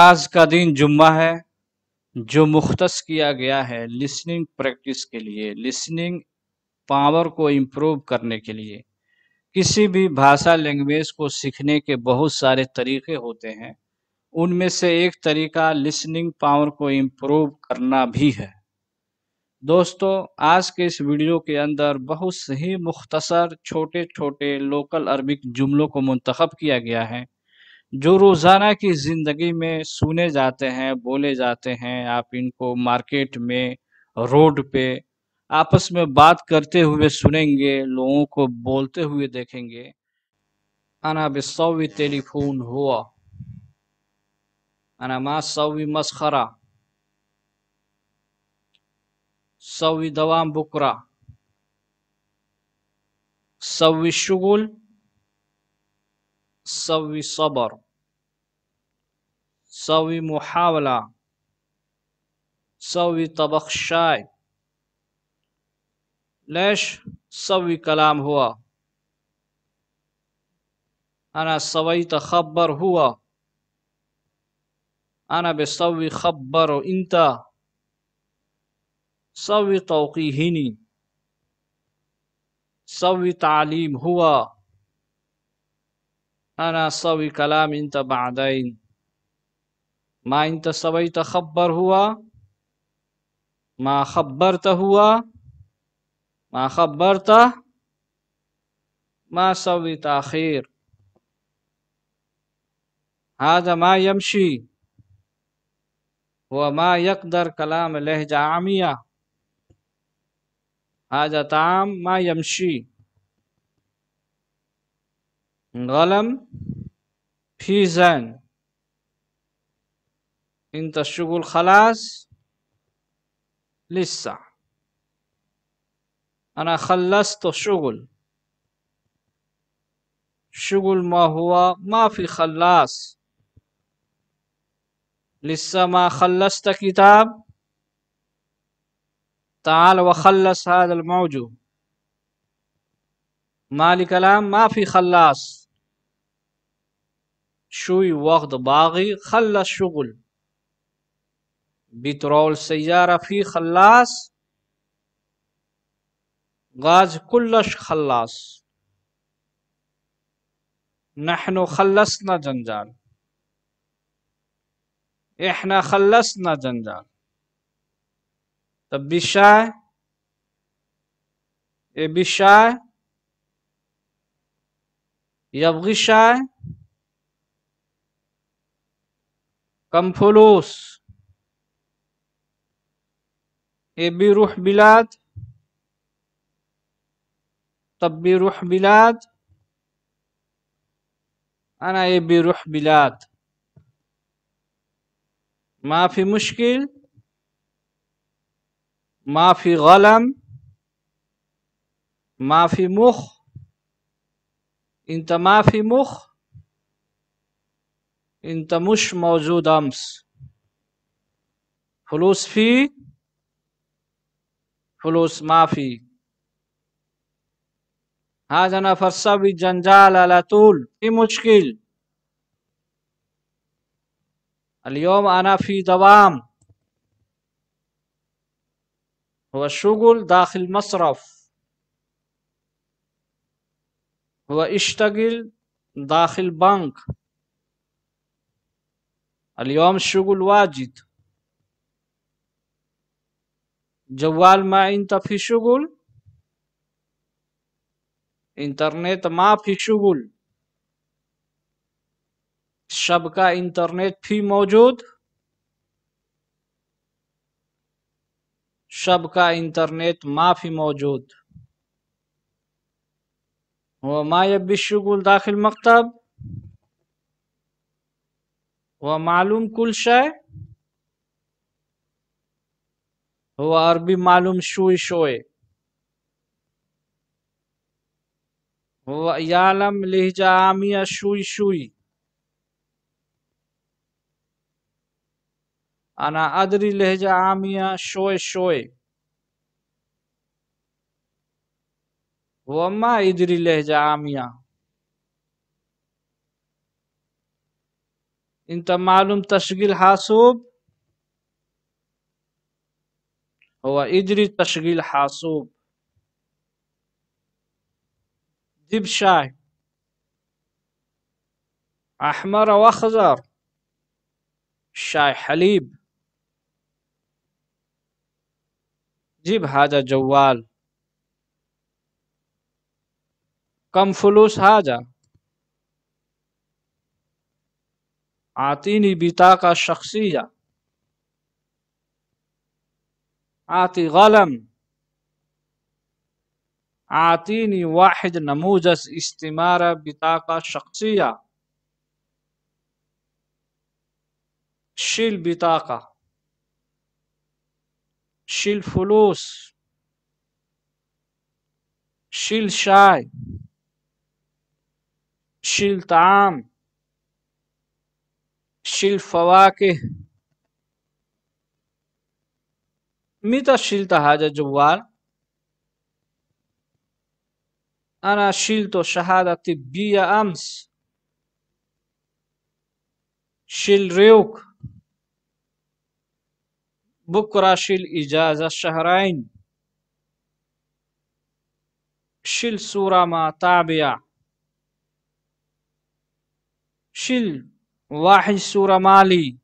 آج کا دن جمعہ ہے جو مختص کیا گیا ہے لسننگ پریکٹس کے لیے لسننگ پاور کو امپروو کرنے کے لیے کسی بھی بھاشا لینگویج کو سیکھنے کے بہت سارے طریقے ہوتے ہیں ان میں سے ایک طریقہ لسننگ پاور کو امپروو کرنا بھی ہے دوستو آج کے اس ویڈیو کے اندر بہت سے ہی مختصر چھوٹے چھوٹے لوکل عربک جملوں کو منتخب کیا گیا ہے جو روزانہ کی زندگی میں سنے جاتے ہیں بولے جاتے ہیں آپ ان کو مارکیٹ میں روڈ پہ آپس میں بات کرتے ہوئے سنیں گے لوگوں کو بولتے ہوئے دیکھیں گے انا بسوی ٹیلی فون ہوا انا ما سوی مسخرا سوی دوام بکرا سوی شغل سوي صبر سوي محاولة سوي طبخ شاي ليش سوي كلام هو أنا سويت خبر هو أنا بسوي خبر أنت سوي توقيهني سوي تعليم هو أنا سوي كلام أنت بعدين ما أنت سويت خبر هو ما خبرت هو ما خبرت ما سوي تأخير هذا ما يمشي وما يقدر كلام لهجة عامية هذا طعام ما يمشي غلم فيزان انت الشغل خلاص لسه انا خلصت الشغل شغل ما هو ما في خلاص لسه ما خلصت كتاب تعال وخلص هذا الموجود مالي كلام ما في خلاص شوی وقت باغی خل شغل بترول سیارہ فی خلاص غاز کلش خلاص نحن خلصنا جنجال احنا خلصنا جنجال تب بشا اے بشا یبغشا كم فلوس إيه بيروح بلاد طب بيروح بلاد أنا إيه بيروح بلاد ما في مشكل ما في غلم ما في مخ انت ما في مخ انت مش موجود امس فلوس في فلوس ما في هذا انا صبي جنجال على طول في مشكل اليوم أنا في دوام هو الشغل داخل مصرف هو اشتغل داخل بنك اليوم الشغل واجد جوال ما انت شغل انترنت ما في شغل شب کا انترنت في موجود شب کا ما في موجود وما يبي الشغل داخل مكتب ومعلوم كل شيء هو عربي معلوم شوي شوي هو يعلم لهجة عامية شوي شوي أنا أدري لهجة عامية شوي شوي وما يدري لهجة عامية انت معلوم تشغيل حاسوب هو ادري تشغيل حاسوب ديب شاي احمر واخضر شاي حليب جيب هذا جوال كم فلوس هذا أعطيني بطاقة شخصية أعطي قلم أعطيني واحد نموذج استمارة بطاقة شخصية شيل بطاقة شيل فلوس شيل شاي شيل طعام وحش الفواكه متى شلت هذا الجوال أنا شلت شهادة طبية أمس شل ريوك بكرة شل إجازة شهرين شل سورة ما طابعة شل واحد سورة مالي